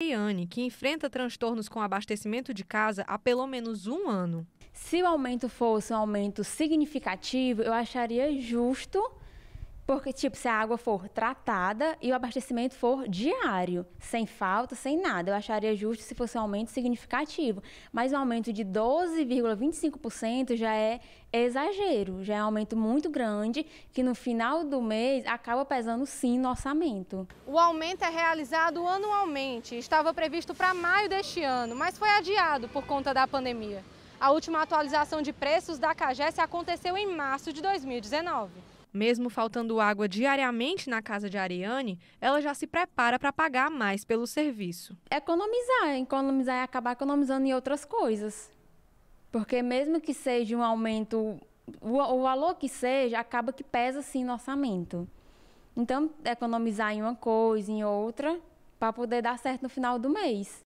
Mariane, que enfrenta transtornos com abastecimento de casa há pelo menos um ano. Se o aumento fosse um aumento significativo, eu acharia justo porque, tipo, se a água for tratada e o abastecimento for diário, sem falta, sem nada, eu acharia justo se fosse um aumento significativo. Mas um aumento de 12,25% já é exagero, já é um aumento muito grande que no final do mês acaba pesando sim no orçamento. O aumento é realizado anualmente, estava previsto para maio deste ano, mas foi adiado por conta da pandemia. A última atualização de preços da CAGES aconteceu em março de 2019. Mesmo faltando água diariamente na casa de Ariane, ela já se prepara para pagar mais pelo serviço. Economizar, economizar e acabar economizando em outras coisas. Porque mesmo que seja um aumento, o, o valor que seja, acaba que pesa sim no orçamento. Então, economizar em uma coisa, em outra, para poder dar certo no final do mês.